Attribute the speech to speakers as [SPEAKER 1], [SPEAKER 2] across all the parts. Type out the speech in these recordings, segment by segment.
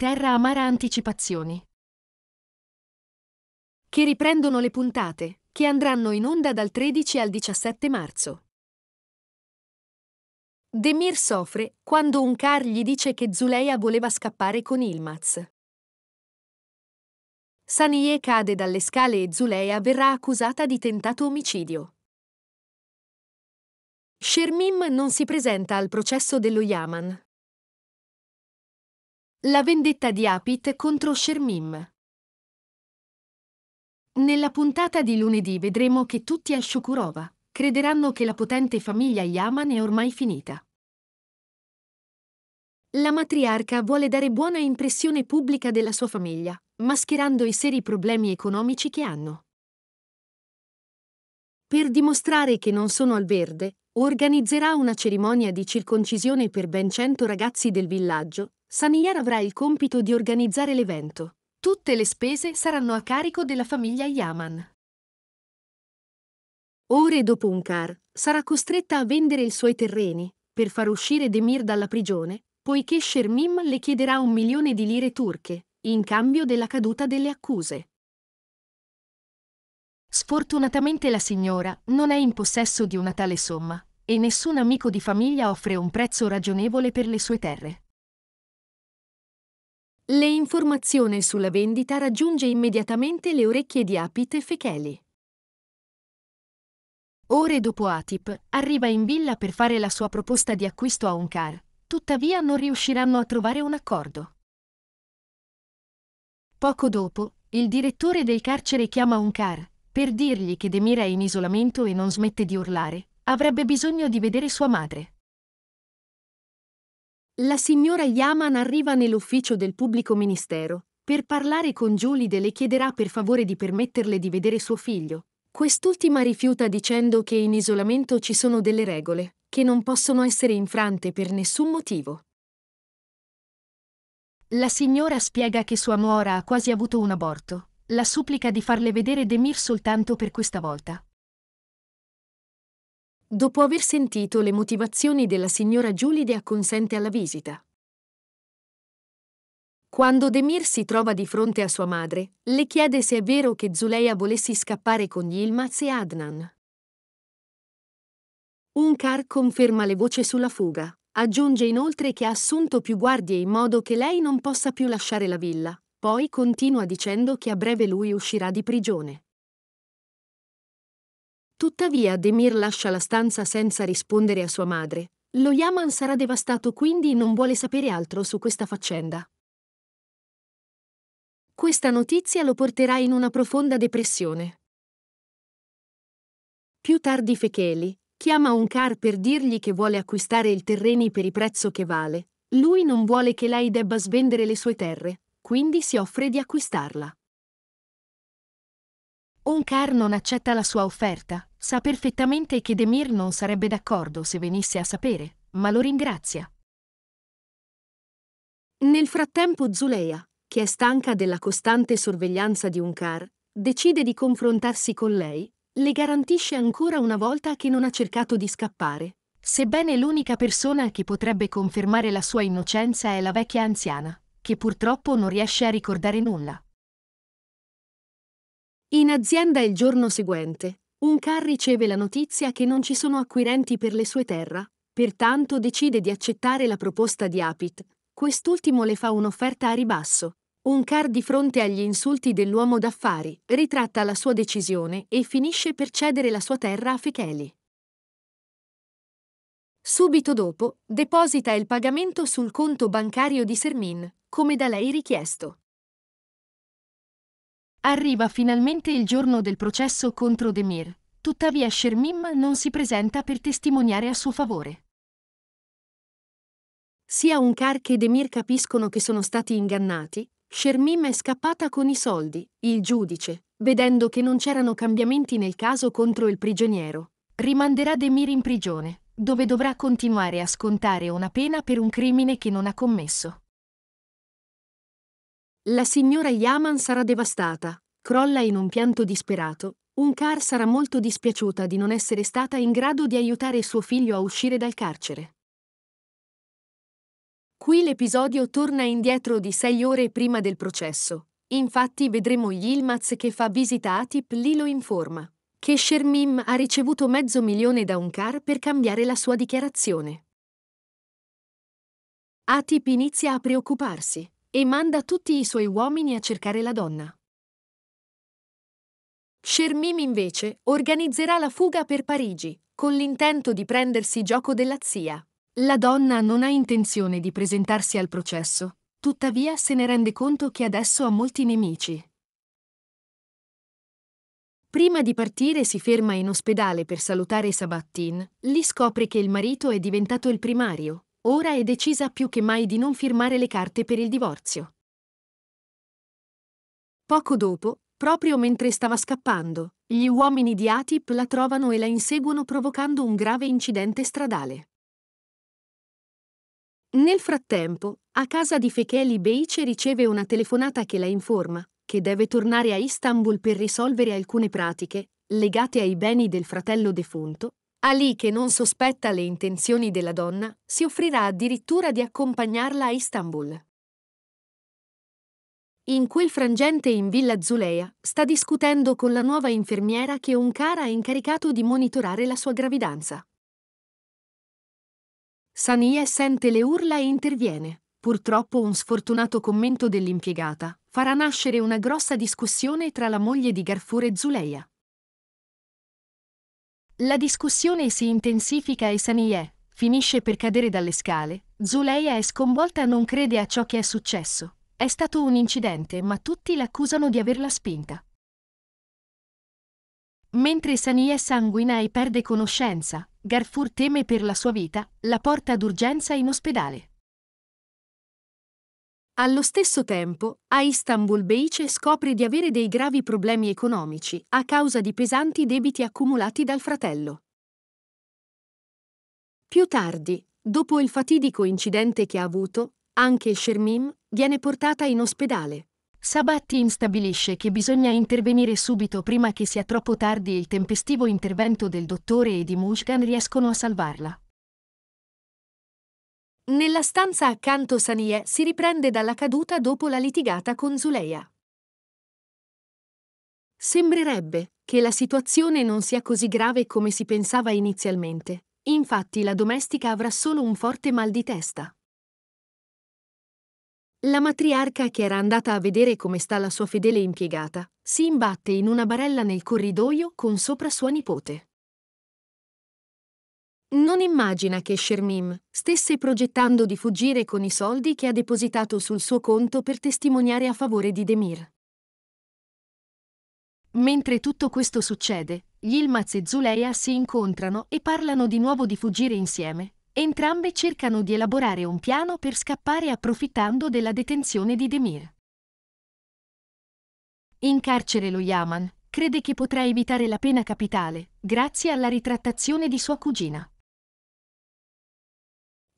[SPEAKER 1] Terra Amara Anticipazioni. Che riprendono le puntate, che andranno in onda dal 13 al 17 marzo. Demir soffre quando un car gli dice che Zuleia voleva scappare con Ilmaz. Saniye cade dalle scale e Zuleia verrà accusata di tentato omicidio. Shermim non si presenta al processo dello Yaman. La vendetta di Apit contro Shermim. Nella puntata di lunedì vedremo che tutti a Shukurova crederanno che la potente famiglia Yaman è ormai finita. La matriarca vuole dare buona impressione pubblica della sua famiglia, mascherando i seri problemi economici che hanno. Per dimostrare che non sono al verde, organizzerà una cerimonia di circoncisione per ben 100 ragazzi del villaggio, Saniyar avrà il compito di organizzare l'evento. Tutte le spese saranno a carico della famiglia Yaman. Ore dopo Unkar sarà costretta a vendere i suoi terreni per far uscire Demir dalla prigione, poiché Shermim le chiederà un milione di lire turche in cambio della caduta delle accuse. Sfortunatamente la signora non è in possesso di una tale somma e nessun amico di famiglia offre un prezzo ragionevole per le sue terre. Le informazioni sulla vendita raggiunge immediatamente le orecchie di Apit e Fecheli. Ore dopo Atip arriva in villa per fare la sua proposta di acquisto a un car, tuttavia non riusciranno a trovare un accordo. Poco dopo, il direttore del carcere chiama un car per dirgli che Demira è in isolamento e non smette di urlare, avrebbe bisogno di vedere sua madre la signora Yaman arriva nell'ufficio del pubblico ministero. Per parlare con Giulide le chiederà per favore di permetterle di vedere suo figlio. Quest'ultima rifiuta dicendo che in isolamento ci sono delle regole, che non possono essere infrante per nessun motivo. La signora spiega che sua nuora ha quasi avuto un aborto. La supplica di farle vedere Demir soltanto per questa volta. Dopo aver sentito le motivazioni della signora Giulide acconsente alla visita. Quando Demir si trova di fronte a sua madre, le chiede se è vero che Zuleia volessi scappare con Yilmaz e Adnan. Unkar conferma le voci sulla fuga. Aggiunge inoltre che ha assunto più guardie in modo che lei non possa più lasciare la villa. Poi continua dicendo che a breve lui uscirà di prigione. Tuttavia Demir lascia la stanza senza rispondere a sua madre. Lo Yaman sarà devastato quindi non vuole sapere altro su questa faccenda. Questa notizia lo porterà in una profonda depressione. Più tardi Fecheli chiama un car per dirgli che vuole acquistare i terreni per il prezzo che vale. Lui non vuole che lei debba svendere le sue terre, quindi si offre di acquistarla. Onkar non accetta la sua offerta, sa perfettamente che Demir non sarebbe d'accordo se venisse a sapere, ma lo ringrazia. Nel frattempo Zuleia, che è stanca della costante sorveglianza di Onkar, decide di confrontarsi con lei, le garantisce ancora una volta che non ha cercato di scappare, sebbene l'unica persona che potrebbe confermare la sua innocenza è la vecchia anziana, che purtroppo non riesce a ricordare nulla. In azienda il giorno seguente, un car riceve la notizia che non ci sono acquirenti per le sue terre, pertanto decide di accettare la proposta di Apit. Quest'ultimo le fa un'offerta a ribasso. Un car di fronte agli insulti dell'uomo d'affari, ritratta la sua decisione e finisce per cedere la sua terra a Fecheli. Subito dopo, deposita il pagamento sul conto bancario di Sermin, come da lei richiesto. Arriva finalmente il giorno del processo contro Demir, tuttavia Shermim non si presenta per testimoniare a suo favore. Sia Unkar che Demir capiscono che sono stati ingannati, Shermim è scappata con i soldi, il giudice, vedendo che non c'erano cambiamenti nel caso contro il prigioniero, rimanderà Demir in prigione, dove dovrà continuare a scontare una pena per un crimine che non ha commesso. La signora Yaman sarà devastata, crolla in un pianto disperato. Unkar sarà molto dispiaciuta di non essere stata in grado di aiutare suo figlio a uscire dal carcere. Qui l'episodio torna indietro di sei ore prima del processo. Infatti vedremo Yilmaz che fa visita a Tip Lilo lo informa. Che Shermim ha ricevuto mezzo milione da Unkar per cambiare la sua dichiarazione. Atip inizia a preoccuparsi e manda tutti i suoi uomini a cercare la donna. Shermim invece organizzerà la fuga per Parigi, con l'intento di prendersi gioco della zia. La donna non ha intenzione di presentarsi al processo, tuttavia se ne rende conto che adesso ha molti nemici. Prima di partire si ferma in ospedale per salutare Sabattin, lì scopre che il marito è diventato il primario, Ora è decisa più che mai di non firmare le carte per il divorzio. Poco dopo, proprio mentre stava scappando, gli uomini di Atip la trovano e la inseguono provocando un grave incidente stradale. Nel frattempo, a casa di Fekeli Beice riceve una telefonata che la informa che deve tornare a Istanbul per risolvere alcune pratiche legate ai beni del fratello defunto Ali, che non sospetta le intenzioni della donna, si offrirà addirittura di accompagnarla a Istanbul. In quel frangente in Villa Zuleia sta discutendo con la nuova infermiera che Onkar ha incaricato di monitorare la sua gravidanza. Saniye sente le urla e interviene. Purtroppo un sfortunato commento dell'impiegata farà nascere una grossa discussione tra la moglie di Garfur e Zuleia. La discussione si intensifica e Saniye finisce per cadere dalle scale. Zuleia è sconvolta e non crede a ciò che è successo. È stato un incidente, ma tutti l'accusano di averla spinta. Mentre Saniye sanguina e perde conoscenza, Garfur teme per la sua vita, la porta d'urgenza in ospedale. Allo stesso tempo, a Istanbul Beice scopre di avere dei gravi problemi economici a causa di pesanti debiti accumulati dal fratello. Più tardi, dopo il fatidico incidente che ha avuto, anche Shermim viene portata in ospedale. Sabatin stabilisce che bisogna intervenire subito prima che sia troppo tardi e il tempestivo intervento del dottore e di Mushgan riescono a salvarla. Nella stanza accanto Sanie si riprende dalla caduta dopo la litigata con Zuleia. Sembrerebbe che la situazione non sia così grave come si pensava inizialmente. Infatti la domestica avrà solo un forte mal di testa. La matriarca che era andata a vedere come sta la sua fedele impiegata si imbatte in una barella nel corridoio con sopra sua nipote. Non immagina che Shermim stesse progettando di fuggire con i soldi che ha depositato sul suo conto per testimoniare a favore di Demir. Mentre tutto questo succede, Yilmaz e Zuleia si incontrano e parlano di nuovo di fuggire insieme. Entrambe cercano di elaborare un piano per scappare approfittando della detenzione di Demir. In carcere lo Yaman crede che potrà evitare la pena capitale, grazie alla ritrattazione di sua cugina.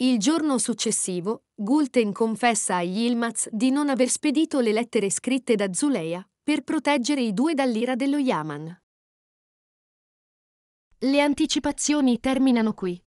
[SPEAKER 1] Il giorno successivo, Gulten confessa a Yilmaz di non aver spedito le lettere scritte da Zuleia per proteggere i due dall'ira dello Yaman. Le anticipazioni terminano qui.